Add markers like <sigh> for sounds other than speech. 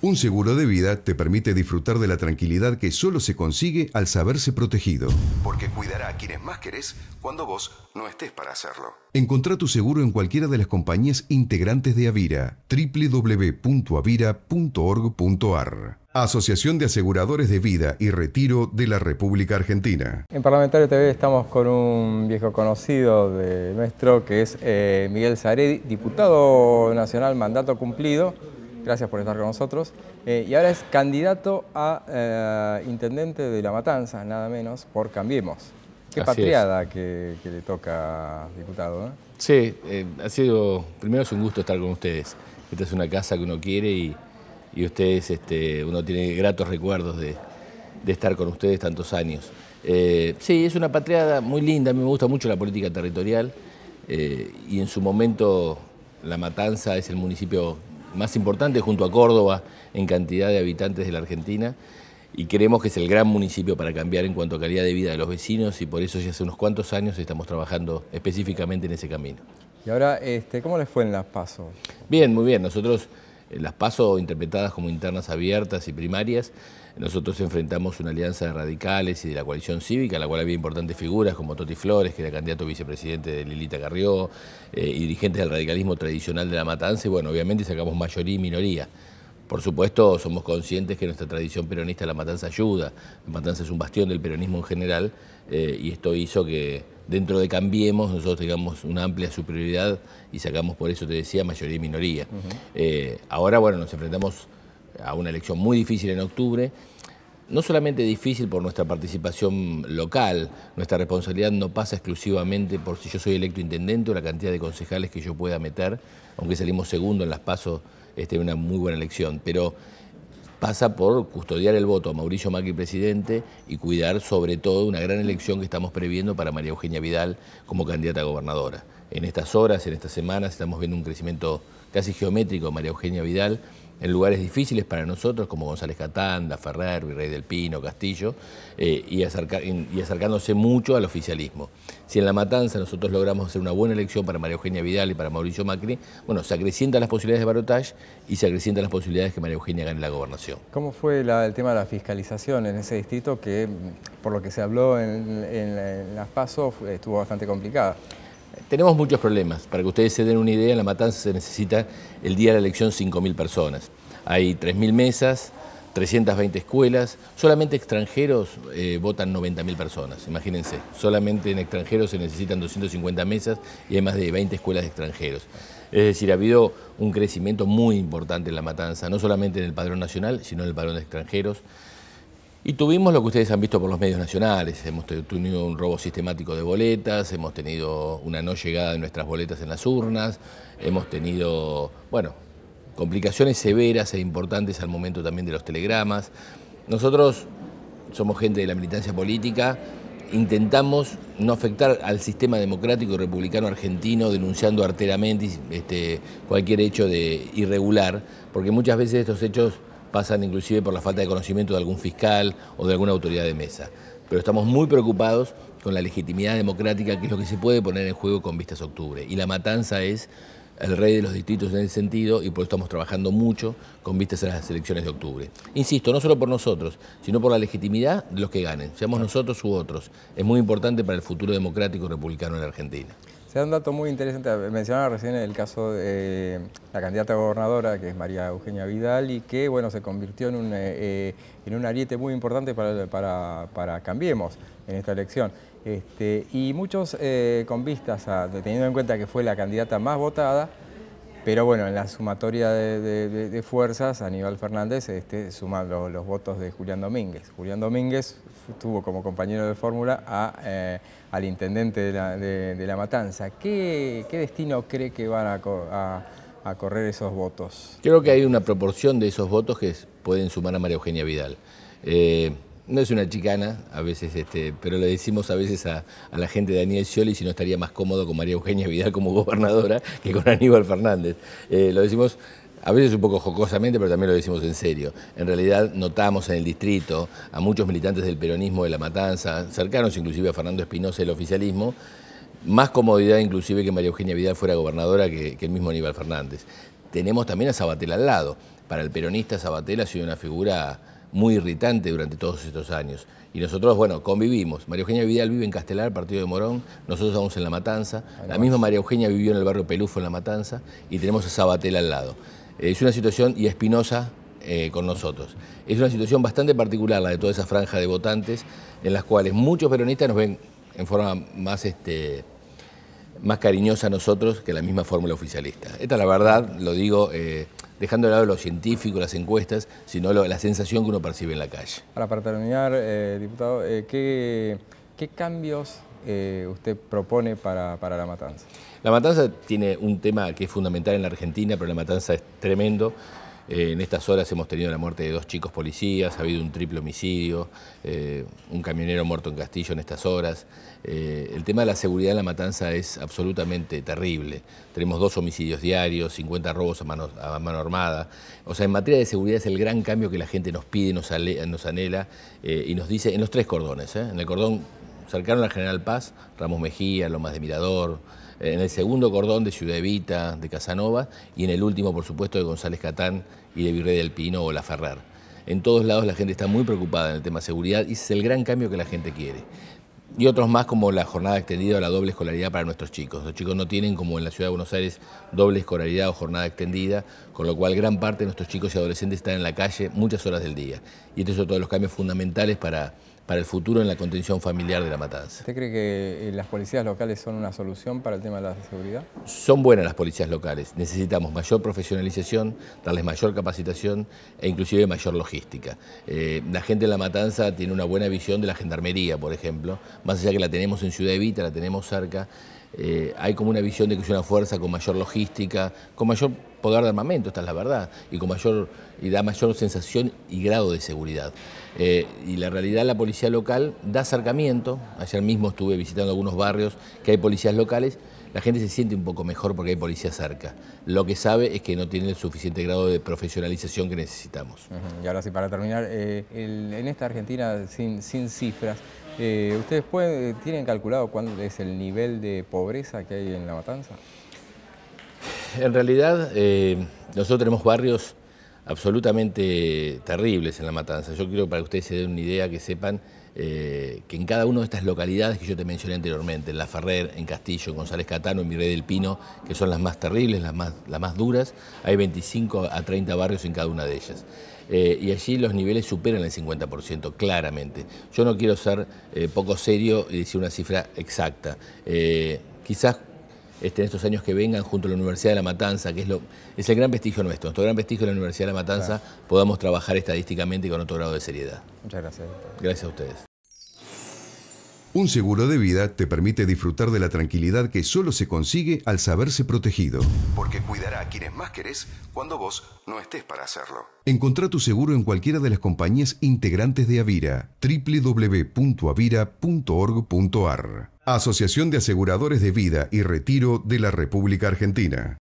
Un seguro de vida te permite disfrutar de la tranquilidad que solo se consigue al saberse protegido. Porque cuidará a quienes más querés cuando vos no estés para hacerlo. Encontrá tu seguro en cualquiera de las compañías integrantes de Avira. www.avira.org.ar Asociación de Aseguradores de Vida y Retiro de la República Argentina. En Parlamentario TV estamos con un viejo conocido de nuestro que es eh, Miguel Zaredi, diputado nacional, mandato cumplido Gracias por estar con nosotros. Eh, y ahora es candidato a eh, intendente de La Matanza, nada menos, por Cambiemos. Qué patriada que, le toca, diputado. ¿eh? Sí, ha sido, primero es un gusto estar con ustedes. Esta es una casa que uno quiere y, ustedes, este, uno tiene gratos recuerdos de, de estar con ustedes tantos años. sí, es una patriada muy linda, a mí me gusta mucho la política territorial y en su momento La Matanza es el municipio más importante junto a Córdoba en cantidad de habitantes de la Argentina y creemos que es el gran municipio para cambiar en cuanto a calidad de vida de los vecinos y por eso ya hace unos cuantos años estamos trabajando específicamente en ese camino. Y ahora, este, ¿cómo les fue en las pasos Bien, muy bien. Nosotros eh, las PASO interpretadas como internas abiertas y primarias, nosotros enfrentamos una alianza de radicales y de la coalición cívica, en la cual había importantes figuras como Toti Flores, que era candidato vicepresidente de Lilita Carrió, eh, y dirigentes del radicalismo tradicional de la Matanza, y bueno, obviamente sacamos mayoría y minoría. Por supuesto, somos conscientes que nuestra tradición peronista, la matanza ayuda, la matanza es un bastión del peronismo en general, eh, y esto hizo que dentro de Cambiemos nosotros tengamos una amplia superioridad y sacamos, por eso te decía, mayoría y minoría. Eh, ahora, bueno, nos enfrentamos a una elección muy difícil en octubre, no solamente difícil por nuestra participación local, nuestra responsabilidad no pasa exclusivamente por si yo soy electo intendente o la cantidad de concejales que yo pueda meter, aunque salimos segundo en las pasos este, una muy buena elección, pero pasa por custodiar el voto a Mauricio Macri presidente y cuidar sobre todo una gran elección que estamos previendo para María Eugenia Vidal como candidata a gobernadora. En estas horas, en estas semanas, estamos viendo un crecimiento casi geométrico de María Eugenia Vidal en lugares difíciles para nosotros, como González Catanda, Ferrer, Virrey del Pino, Castillo, eh, y, acercándose mucho al oficialismo. Si en La Matanza nosotros logramos hacer una buena elección para María Eugenia Vidal y para Mauricio Macri, bueno, se acrecientan las posibilidades de Barotage y se acrecientan las posibilidades que María Eugenia gane la gobernación. ¿Cómo fue el tema de la fiscalización en ese distrito que, por lo que se habló en, las PASO, estuvo bastante complicada? Tenemos muchos problemas. Para que ustedes se den una idea, en La Matanza se necesita el día de la elección 5.000 personas. Hay 3.000 mesas, 320 escuelas, solamente extranjeros eh, votan 90.000 personas, imagínense, solamente en extranjeros se necesitan 250 mesas y hay más de 20 escuelas de extranjeros. Es decir, ha habido un crecimiento muy importante en la matanza, no solamente en el padrón nacional, sino en el padrón de extranjeros. Y tuvimos lo que ustedes han visto por los medios nacionales. Hemos tenido un robo sistemático de boletas, hemos tenido una no llegada de nuestras boletas en las urnas, hemos tenido, bueno, complicaciones severas e importantes al momento también de los telegramas. Nosotros somos gente de la militancia política, intentamos no afectar al sistema democrático y republicano argentino denunciando arteramente este, cualquier hecho de irregular, porque muchas veces estos hechos pasan inclusive por la falta de conocimiento de algún fiscal o de alguna autoridad de mesa. Pero estamos muy preocupados con la legitimidad democrática, que es lo que se puede poner en juego con vistas a octubre. Y la matanza es el rey de los distritos en ese sentido y por eso estamos trabajando mucho con vistas a las elecciones de octubre. Insisto, no solo por nosotros, sino por la legitimidad de los que ganen, seamos nosotros u otros. Es muy importante para el futuro democrático republicano en la Argentina. Se da un dato muy interesante. Mencionaba recién el caso de eh, la candidata gobernadora, que es María Eugenia Vidal, y que bueno, se convirtió en un, eh, eh, en un ariete muy importante para, para, Cambiemos en esta elección. Este, y muchos con vistas, a, teniendo en cuenta que fue la candidata más votada, pero bueno, en la sumatoria de, fuerzas, Aníbal Fernández este, suma los votos de Julián Domínguez. Julián Domínguez tuvo como compañero de fórmula eh, al intendente de la, Matanza. ¿Qué, destino cree que van a, correr esos votos? Creo que hay una proporción de esos votos que pueden sumar a María Eugenia Vidal. Eh, no es una chicana, a veces, este, pero le decimos a veces a, la gente de Daniel Scioli si no estaría más cómodo con María Eugenia Vidal como <laughs> gobernadora que con Aníbal Fernández. Eh, lo decimos a veces un poco jocosamente, pero también lo decimos en serio. En realidad notamos en el distrito a muchos militantes del peronismo de La Matanza, cercanos inclusive a Fernando Espinosa del oficialismo, más comodidad inclusive que María Eugenia Vidal fuera gobernadora que, el mismo Aníbal Fernández. Tenemos también a Sabatella al lado. Para el peronista Sabatella ha sido una figura muy irritante durante todos estos años. Y nosotros, bueno, convivimos. María Eugenia Vidal vive en Castelar, partido de Morón, nosotros vamos en La Matanza, la misma María Eugenia vivió en el barrio Pelufo, en La Matanza, y tenemos a Sabatel al lado. Eh, es una situación y espinosa eh, con nosotros. Es una situación bastante particular la de toda esa franja de votantes, en las cuales muchos peronistas nos ven en forma más... Este, más cariñosa a nosotros que la misma fórmula oficialista. Esta la verdad, lo digo eh, dejando de lado lo científico, las encuestas, sino la sensación que uno percibe en la calle. Ahora, para terminar, eh, diputado, eh, ¿qué, cambios usted propone para, para La Matanza? La Matanza tiene un tema que es fundamental en la Argentina, pero La Matanza es tremendo eh, en estas horas hemos tenido la muerte de dos chicos policías, ha habido un triple homicidio, eh, un camionero muerto en Castillo en estas horas. Eh, el tema de la seguridad en la matanza es absolutamente terrible. Tenemos dos homicidios diarios, 50 robos a mano, armada. O sea, en materia de seguridad es el gran cambio que la gente nos pide, nos, nos anhela y nos dice en los tres cordones, en el cordón Salcaron a General Paz, Ramos Mejía, Lomas de Mirador, eh, en el segundo cordón de Ciudad Evita, de Casanova, y en el último, por supuesto, de González Catán y de Virrey del Pino o La Ferrar. En todos lados la gente está muy preocupada en el tema de seguridad y es el gran cambio que la gente quiere. Y otros más como la jornada extendida o la doble escolaridad para nuestros chicos. Los chicos no tienen, como en la ciudad de Buenos Aires, doble escolaridad o jornada extendida, con lo cual gran parte de nuestros chicos y adolescentes están en la calle muchas horas del día. Y estos son todos los cambios fundamentales para, para el futuro en la contención familiar de la matanza. ¿Usted cree que eh, las policías locales son una solución para el tema de la seguridad? Son buenas las policías locales. Necesitamos mayor profesionalización, darles mayor capacitación e inclusive mayor logística. Eh, la gente de la matanza tiene una buena visión de la gendarmería, por ejemplo, más allá que la tenemos en Ciudad Evita, la tenemos cerca. Eh, hay como una visión de que es una fuerza con mayor logística, con mayor poder de armamento, esta es la verdad, y con mayor y da mayor sensación y grado de seguridad. Eh, y la realidad la policía local da acercamiento, ayer mismo estuve visitando algunos barrios que hay policías locales la gente se siente un poco mejor porque hay policía cerca. Lo que sabe es que no tiene el suficiente grado de profesionalización que necesitamos. Y ahora sí, para terminar, eh, en esta Argentina sin, cifras, eh, ¿ustedes pueden, eh, tienen calculado cuál es el nivel de pobreza que hay en La Matanza? En realidad, nosotros tenemos barrios absolutamente terribles en la matanza. Yo quiero para que ustedes se den una idea, que sepan eh, que en cada una de estas localidades que yo te mencioné anteriormente, en La Ferrer, en Castillo, en González Catano, en Miré del Pino, que son las más terribles, las más, duras, hay 25 a 30 barrios en cada una de ellas. Eh, y allí los niveles superan el 50%, claramente. Yo no quiero ser eh, poco serio y decir una cifra exacta. quizás este, en estos años que vengan junto a la Universidad de La Matanza, que es, el gran vestigio nuestro, nuestro gran vestigio de la Universidad de La Matanza, podamos trabajar estadísticamente con otro grado de seriedad. Muchas gracias. Gracias a ustedes. Un seguro de vida te permite disfrutar de la tranquilidad que solo se consigue al saberse protegido. Porque cuidará a quienes más querés cuando vos no estés para hacerlo. Encontrá tu seguro en cualquiera de las compañías integrantes de Avira. www.avira.org.ar Asociación de Aseguradores de Vida y Retiro de la República Argentina.